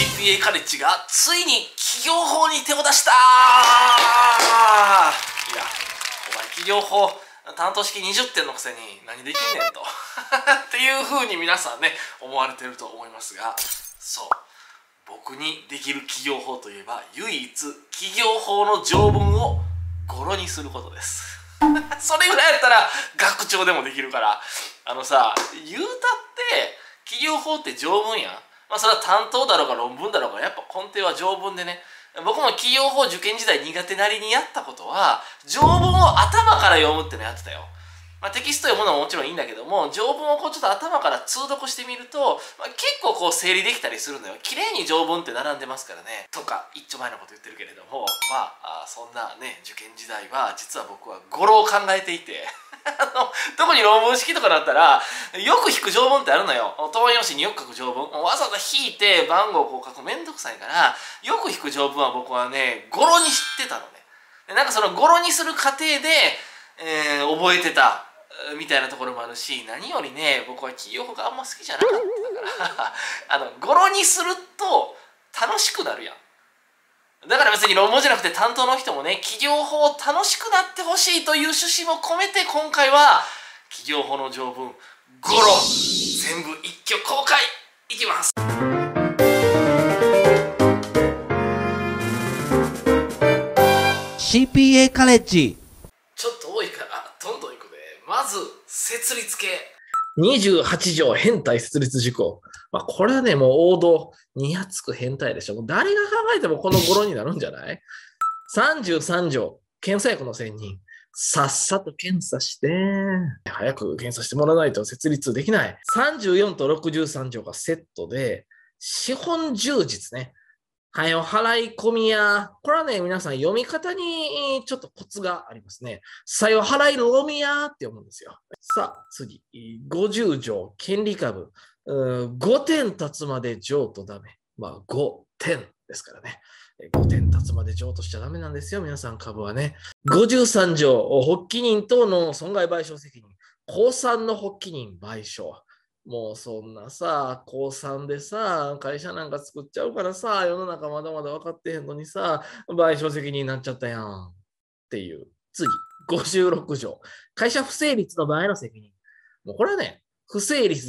GPA カレッジがついに企業法に手を出したいやお前企業法担当式20点のくせに何できんねんと っていうふうに皆さんね思われてると思いますがそう僕にできる企業法といえば唯一企業法の条文を語呂にすることです それぐらいやったら学長でもできるからあのさ言うたって企業法って条文やんまあ、それは担当だろうが論文だろうがやっぱ根底は条文でね僕も企業法受験時代苦手なりにやったことは条文を頭から読むってのやってたよまあ、テキスト読むのはもちろんいいんだけども条文をこうちょっと頭から通読してみると、まあ、結構こう整理できたりするのよ綺麗に条文って並んでますからねとか一丁前のこと言ってるけれどもまあそんなね受験時代は実は僕は語呂を考えていて あの特に論文式とかだったらよく引く条文ってあるのよ東洋用紙によく書く条文わざわざ引いて番号をこう書くめんどくさいからよく引く条文は僕はね語呂に知ってたのねなんかその語呂にする過程で、えー、覚えてたみたいなところもあるし何よりね僕は業法があんま好きじゃなかったから あの語呂にすると楽しくなるやんだから別に論文じゃなくて担当の人もね企業法を楽しくなってほしいという趣旨も込めて今回は企業法の条文語呂全部一挙公開いきます CPA カレッジず、設立系。28条変態設立事項。まあ、これはね、もう王道、にやつく変態でしょ。もう誰が考えてもこの頃になるんじゃない ?33 条、検査薬の選任。さっさと検査して、早く検査してもらわないと設立できない。34と63条がセットで、資本充実ね。はい、お払い込みや、これはね、皆さん読み方にちょっとコツがありますね。さよ払いロミやって読むんですよ。さあ、次。50条、権利株。5点立つまで譲とダメ。まあ、5点ですからね。5点立つまで譲渡しちゃダメなんですよ、皆さん株はね。53条、発起人等の損害賠償責任。公算の発起人賠償。もうそんなさ、高3でさ、会社なんか作っちゃうからさ、世の中まだまだ分かってへんのにさ、賠償責任になっちゃったやん。っていう。次、56条。会社不成立の場合の責任。もうこれはね、不成立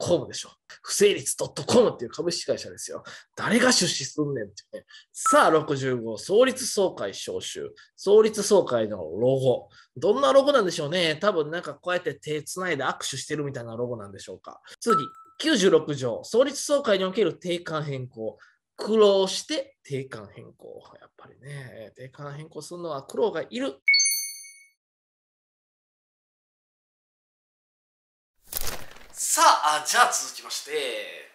.com でしょ。不成立 .com っていう株式会社ですよ。誰が出資すんねんってね。さあ、65、創立総会招集。創立総会のロゴ。どんなロゴなんでしょうね。多分なんかこうやって手つないで握手してるみたいなロゴなんでしょうか。次、96条、創立総会における定款変更。苦労して定款変更。やっぱりね、定款変更するのは苦労がいる。さあじゃあ続きまして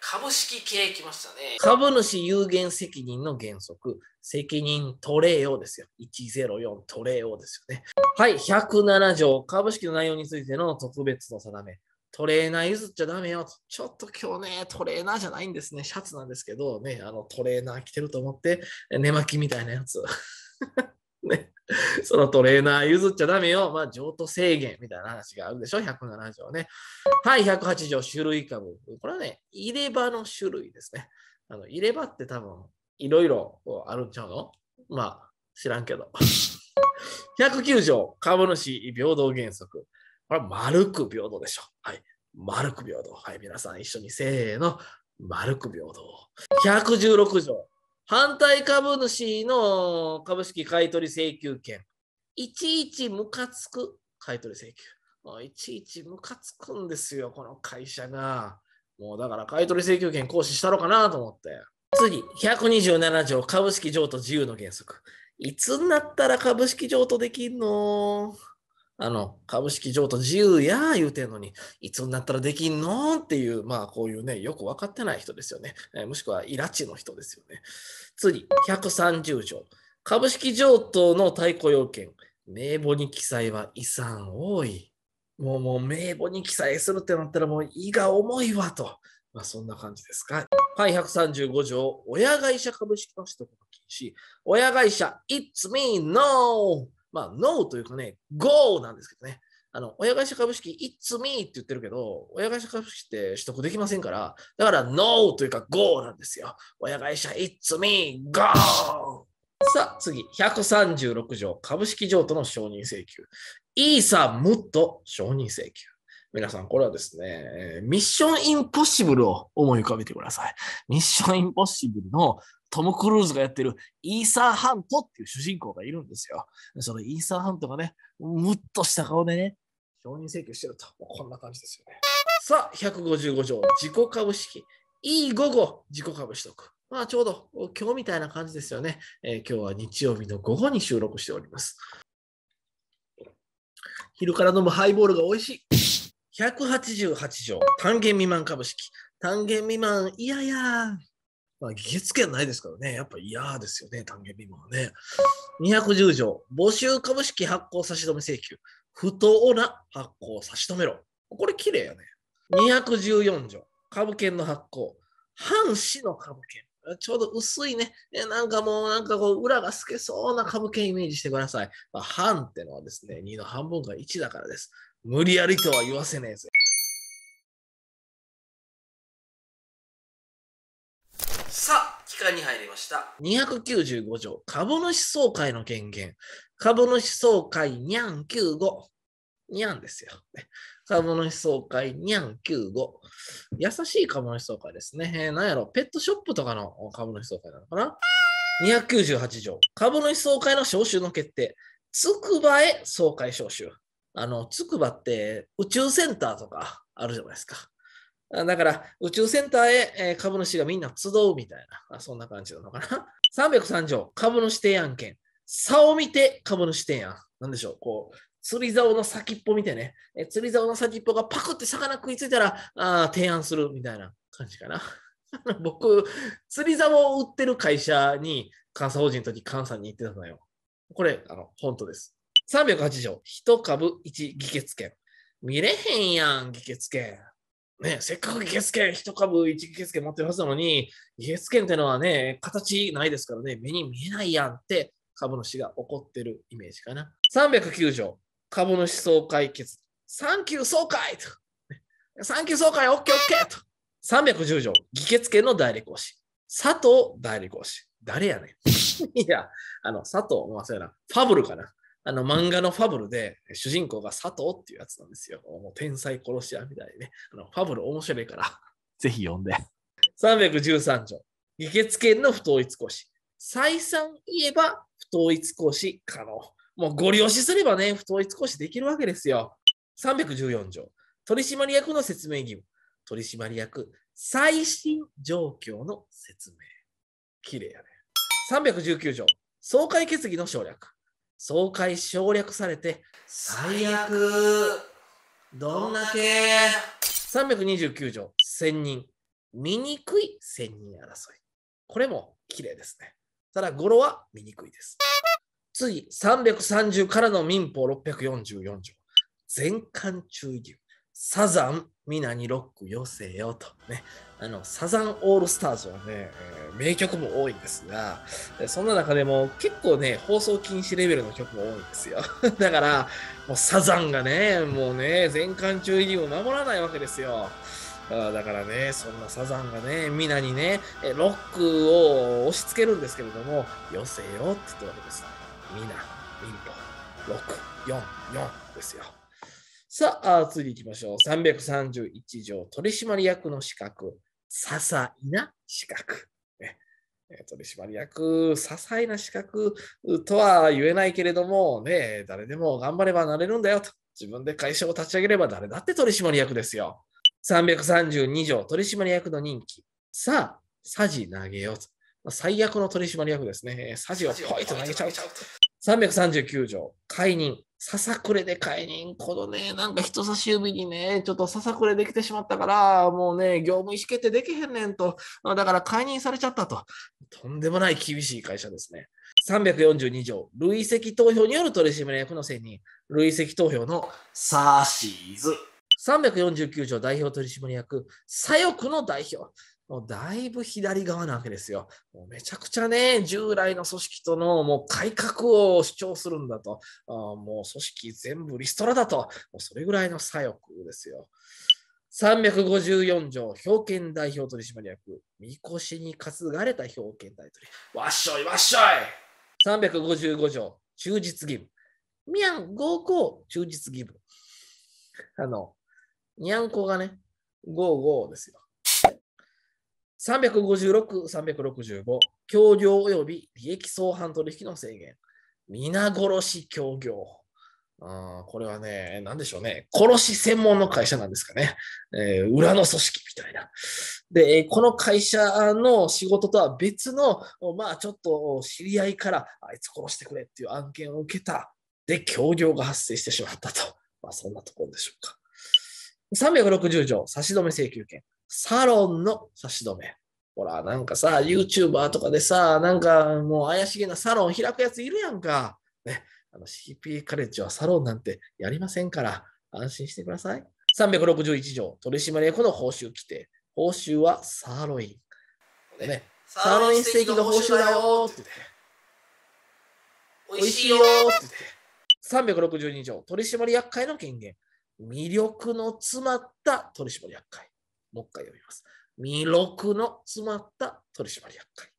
株式系きましたね株主有限責任の原則責任取れよですよ104取れよですよねはい107条株式の内容についての特別の定めトレーナー譲っちゃダメよと。ちょっと今日ね、トレーナーじゃないんですね。シャツなんですけど、ね、あのトレーナー着てると思って、寝巻きみたいなやつ。ね。そのトレーナー譲っちゃダメよ。まあ、譲渡制限みたいな話があるでしょ。107条ね。はい、108条、種類株。これはね、入れ歯の種類ですね。あの入れ歯って多分、いろいろあるんちゃうのまあ、知らんけど。109 条、株主平等原則。これは丸く平等でしょ。はい。丸く平等。はい、皆さん一緒にせーの。丸く平等。116条、反対株主の株式買取請求権。いちいちムカつく買取請求。いちいちムカつくんですよ、この会社が。もうだから買取請求権行使したのかなと思って。次、127条株式譲渡自由の原則。いつになったら株式譲渡できんのあの、株式譲渡自由や言うてんのに、いつになったらできんのっていう、まあこういうね、よく分かってない人ですよね。えもしくはイラチの人ですよね。次、130条。株式譲渡の対抗要件。名簿に記載は遺産多い。もうもう名簿に記載するってなったらもう胃が重いわと。まあそんな感じですか。はい、135条。親会社株式の取得の禁止。親会社、it's me, no! まあ、ノーというかね、ゴーなんですけどね。あの、親会社株式、イッツミーって言ってるけど、親会社株式って取得できませんから、だからノーというかゴーなんですよ。親会社イッツミー、ゴーさあ、次、136条、株式譲渡の承認請求。イーサもっと承認請求。皆さん、これはですね、ミッションインポッシブルを思い浮かべてください。ミッションインポッシブルのトム・クルーズがやってるイーサー・ハントっていう主人公がいるんですよ。そのイーサー・ハントがね、むっとした顔でね、承認請求してると。こんな感じですよね。さあ、155条、自己株式。いい午後、自己株取得。まあ、ちょうど今日みたいな感じですよね、えー、今日は日曜日の午後に収録しております。昼から飲むハイボールが美味しい。188条、単元未満株式。単元未満、いやいや。まあ、議決権ないですからね、やっぱ嫌ですよね、単元未満はね。210条、募集株式発行差し止め請求、不当な発行差し止めろ。これ綺麗やね。214条、株券の発行、半紙の株券。ちょうど薄いね。なんかもう、なんかこう、裏が透けそうな株券イメージしてください。まあ、半ってのはですね、2の半分が1だからです。無理やりとは言わせねえぜ。が2入りました。295条、株主総会の権限。株主総会にゃん95。にゃんですよ。株主総会にゃん95。優しい株主総会ですね。えー、なんやろ、ペットショップとかの株主総会なのかな ?298 条、株主総会の招集の決定。つくばへ総会招集。あの、つくばって宇宙センターとかあるじゃないですか。だから、宇宙センターへ株主がみんな集うみたいな、そんな感じなのかな。303条、株主提案権。差を見て株主提案。なんでしょう、こう、釣り竿の先っぽ見てね、え釣り竿の先っぽがパクって魚食いついたらあ提案するみたいな感じかな。僕、釣り竿を売ってる会社に監査法人の時、監査に行ってたのよ。これ、あの、本当です。308条、1株1議決権。見れへんやん、議決権。ね、せっかく議決権、一株一議決権持ってますのに、議決権ってのはね、形ないですからね、目に見えないやんって株主が怒ってるイメージかな。309条、株主総会決。サンキュー総会と。サンキュー総会、オッケーオッケーと。310条、議決権の代理行使。佐藤代理行使。誰やねん。いや、あの、佐藤、まあ、そうやな。ファブルかな。あの漫画のファブルで主人公が佐藤っていうやつなんですよ。もう天才殺し屋みたいにね。あのファブル面白いから ぜひ読んで。313条、議決権の不統一行使。再三言えば不統一行使可能。もうご利用しすればね、不統一行使できるわけですよ。314条、取締役の説明義務。取締役、最新状況の説明。綺麗やね。319条、総会決議の省略。総会省略されて最悪どんだけ329条千人醜い千人争いこれも綺麗ですねただ語呂は醜いです次330からの民法644条全館注意義務サザン、ミナにロック寄せよとね。あの、サザンオールスターズはね、名曲も多いんですが、そんな中でも結構ね、放送禁止レベルの曲も多いんですよ。だから、もうサザンがね、もうね、全館中意義守らないわけですよ。だからね、そんなサザンがね、ミナにね、ロックを押し付けるんですけれども、寄せよって言ったわけです。ミミント、ロック、ヨン、ヨンですよ。さあ、次行きましょう。331条、取締役の資格。些細な資格。取締役、些細な資格とは言えないけれども、ね、誰でも頑張ればなれるんだよと。自分で会社を立ち上げれば誰だって取締役ですよ。332条、取締役の任期。さあ、さじ投げようと。最悪の取締役ですね。さじをポイと投げちゃう。339条、解任。ささくれで買いにんこのね、なんか人差し指にね、ちょっとささくれできてしまったから、もうね、業務意思決定できへんねんと、だから解任されちゃったと。とんでもない厳しい会社ですね。342条、累積投票による取締役の選任、累積投票のサーシーズ。349条代表取締役、左翼の代表。もうだいぶ左側なわけですよ。もうめちゃくちゃね、従来の組織とのもう改革を主張するんだと、あもう組織全部リストラだと、もうそれぐらいの左翼ですよ。354条、表見代表取締役、みこしに担がれた表見大取り。わっしょいわっしょい !355 条、忠実義務。みやん、こコ忠実義務。あの、にゃんこがね、ごうですよ。356、365、協業及び利益相反取引の制限。皆殺し協業。あこれはね、なんでしょうね。殺し専門の会社なんですかね。えー、裏の組織みたいな。で、この会社の仕事とは別の、まあちょっと知り合いからあいつ殺してくれっていう案件を受けた。で、協業が発生してしまったと。まあそんなところでしょうか。360条、差し止め請求権。サロンの差し止め。ほら、なんかさ、YouTuber とかでさ、なんかもう怪しげなサロン開くやついるやんか。ね、c p カレッジはサロンなんてやりませんから、安心してください。361条、取締役の報酬規定。報酬はサーロイン。ね、サーロインステーキの報酬だよってって。美味しいよってって。362条、取締役会の権限。魅力の詰まった取締役会。もう一回読みます。魅力の詰まった取締役会。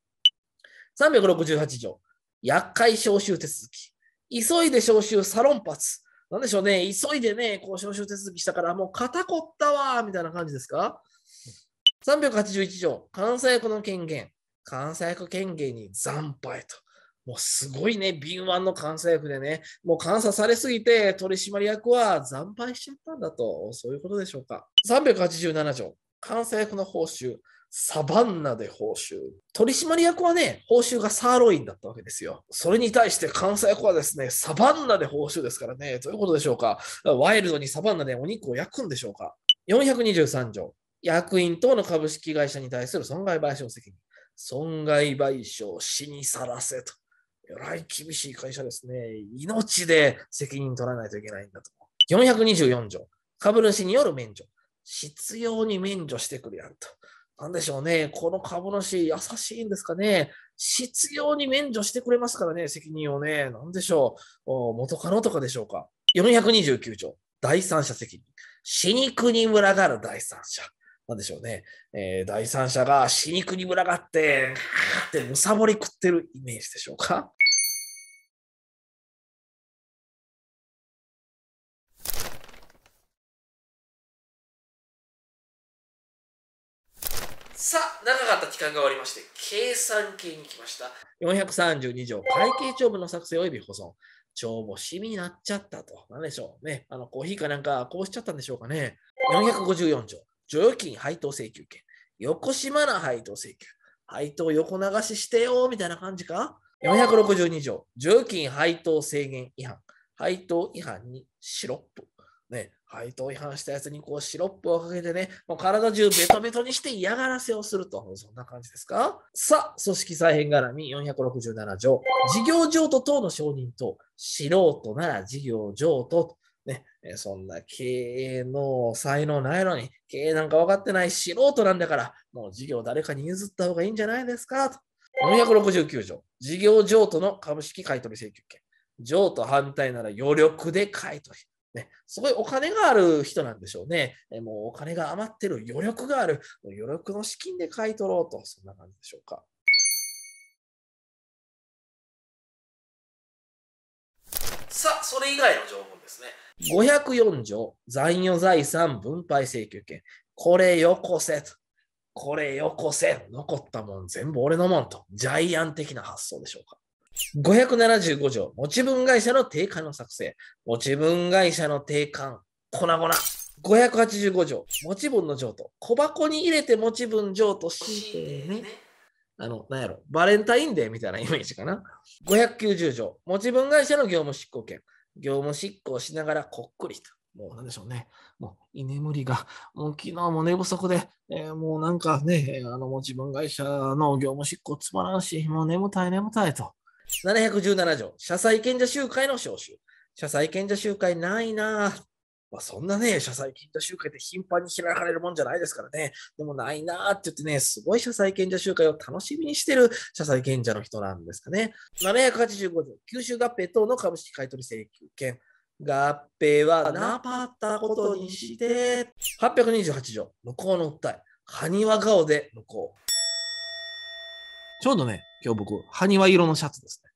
368条、厄介招集手続き。急いで招集サロン発。なんでしょうね、急いでね、こう招集手続きしたから、もう肩凝ったわ、みたいな感じですか ?381 条、関西区の権限。関西区権限に惨敗と。もうすごいね、敏腕の監査役でね、もう監査されすぎて取締役は惨敗しちゃったんだと、そういうことでしょうか。387条、関西役の報酬、サバンナで報酬。取締役はね、報酬がサーロインだったわけですよ。それに対して関西役はですね、サバンナで報酬ですからね、どういうことでしょうか。ワイルドにサバンナでお肉を焼くんでしょうか。423条、役員等の株式会社に対する損害賠償責任。損害賠償死にさらせと。えらい厳しい会社ですね。命で責任取らないといけないんだと。424条、株主による免除。執拗に免除してくるやんと。なんでしょうね、この株主、優しいんですかね、執拗に免除してくれますからね、責任をね、なんでしょう、元カノとかでしょうか。429条、第三者責任。死肉に群がる第三者。なんでしょうね、えー、第三者が死肉に群がって、ってむさぼり食ってるイメージでしょうか。さあ、長かった期間が終わりまして、計算系に来ました。432条、会計帳簿の作成及び保存。帳簿シミになっちゃったと。なんでしょうね。あの、コーヒーかなんか、こうしちゃったんでしょうかね。454条、剰余金配当請求権。横島な配当請求。配当横流ししてよ、みたいな感じか。462条、剰余金配当制限違反。配当違反にロップ。ね。配当違反したやつにこうシロップをかけてね、もう体中ベトベトにして嫌がらせをすると。そんな感じですかさあ、組織再編絡み467条。事業譲渡等の承認と、素人なら事業譲渡ね、そんな経営の才能ないのに、経営なんか分かってない素人なんだから、もう事業誰かに譲った方がいいんじゃないですかと。469条、事業譲渡の株式買取請求権。譲渡反対なら余力で買取。ね、すごいお金がある人なんでしょうね。もうお金が余ってる、余力がある、余力の資金で買い取ろうと、そんな感じでしょうか。さあ、それ以外の条文ですね。504条、残余財産分配請求権。これよこせと。これよこせ。残ったもん全部俺のもんと。ジャイアン的な発想でしょうか。575条、持ち分会社の定款の作成。持ち分会社の定款、粉々。585条、持ち分の譲渡。小箱に入れて持ち分譲渡してね。あの、なんやろ、バレンタインデーみたいなイメージかな。590条、持ち分会社の業務執行権。業務執行しながらこっくりと。もうなんでしょうね。もう居眠りが、もう昨日も寝不足で、えー、もうなんかね、あの、持分会社の業務執行つまらんし、もう眠たい眠たいと。717条、社債権者集会の招集。社債権者集会ないなぁ。まあ、そんなね、社債権者集会って頻繁に開かれるもんじゃないですからね。でもないなって言ってね、すごい社債権者集会を楽しみにしてる社債権者の人なんですかね。785条、九州合併等の株式買取請求権。合併はなかったことにして。828条、向こうの訴え。埴輪顔で向こう。ちょうどね、今日僕、埴輪色のシャツですね。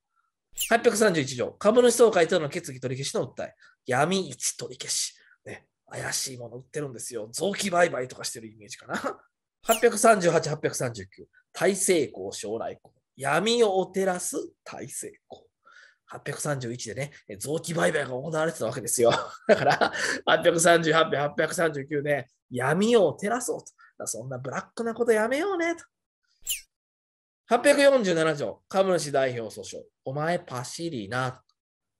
831条、株主総会との決議取り消しの訴え、闇市取り消し、ね、怪しいもの売ってるんですよ。臓器売買とかしてるイメージかな。838、839、大成功、将来功。闇を照らす大成功。831でね、臓器売買が行われてたわけですよ。だから、838、839で、ね、闇を照らそうと。そんなブラックなことやめようねと。847条、株主代表訴訟。お前パシリな。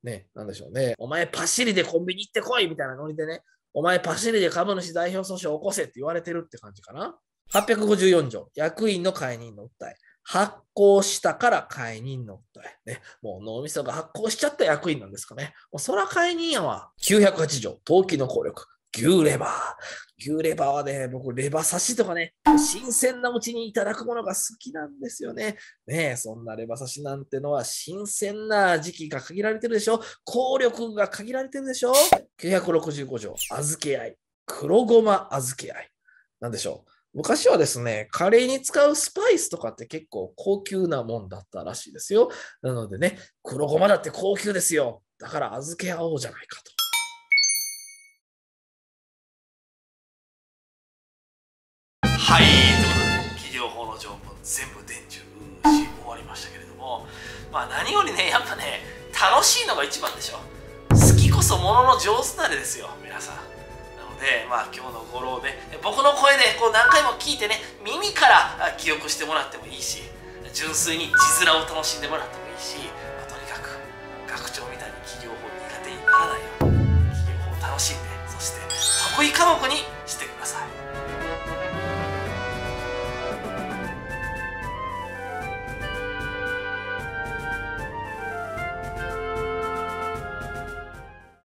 ね、なんでしょうね。お前パシリでコンビニ行ってこいみたいなノリでね、お前パシリで株主代表訴訟を起こせって言われてるって感じかな。854条、役員の解任の訴え。発行したから解任の訴え。ね、もう脳みそが発行しちゃった役員なんですかね。もうそら解任やわ。908条、登記の効力。牛レバー。牛レバーはね、僕、レバ刺しとかね、新鮮なうちにいただくものが好きなんですよね。ねそんなレバ刺しなんてのは、新鮮な時期が限られてるでしょ効力が限られてるでしょ ?965 条、預け合い。黒ごま預け合い。なんでしょう昔はですね、カレーに使うスパイスとかって結構高級なもんだったらしいですよ。なのでね、黒ごまだって高級ですよ。だから預け合おうじゃないかと。全部伝授し終わりましたけれどもまあ何よりねやっぱね楽しいのが一番でしょ好きこそものの上手なれですよ皆さんなのでまあ今日の五郎で僕の声でこう何回も聞いてね耳から記憶してもらってもいいし純粋に字面を楽しんでもらってもいいし、まあ、とにかく学長みたいに企業法苦手にならないように企業法を楽しんでそして得意科目に